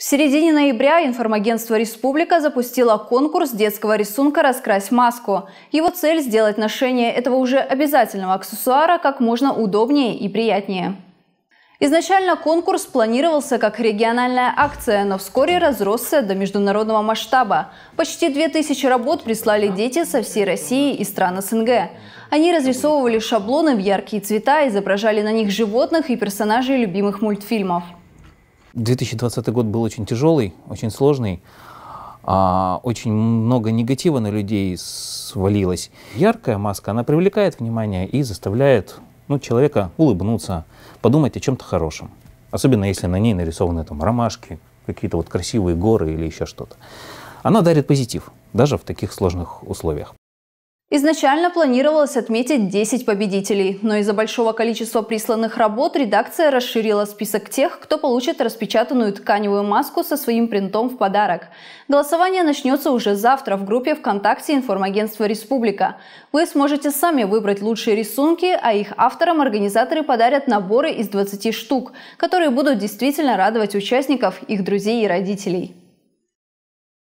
В середине ноября информагентство «Республика» запустило конкурс детского рисунка «Раскрась маску». Его цель – сделать ношение этого уже обязательного аксессуара как можно удобнее и приятнее. Изначально конкурс планировался как региональная акция, но вскоре разросся до международного масштаба. Почти 2000 работ прислали дети со всей России и стран СНГ. Они разрисовывали шаблоны в яркие цвета, изображали на них животных и персонажей любимых мультфильмов. 2020 год был очень тяжелый, очень сложный. А, очень много негатива на людей свалилось. Яркая маска, она привлекает внимание и заставляет ну, человека улыбнуться, подумать о чем-то хорошем. Особенно если на ней нарисованы там ромашки, какие-то вот красивые горы или еще что-то. Она дарит позитив, даже в таких сложных условиях. Изначально планировалось отметить 10 победителей, но из-за большого количества присланных работ редакция расширила список тех, кто получит распечатанную тканевую маску со своим принтом в подарок. Голосование начнется уже завтра в группе ВКонтакте информагентства «Республика». Вы сможете сами выбрать лучшие рисунки, а их авторам организаторы подарят наборы из 20 штук, которые будут действительно радовать участников, их друзей и родителей.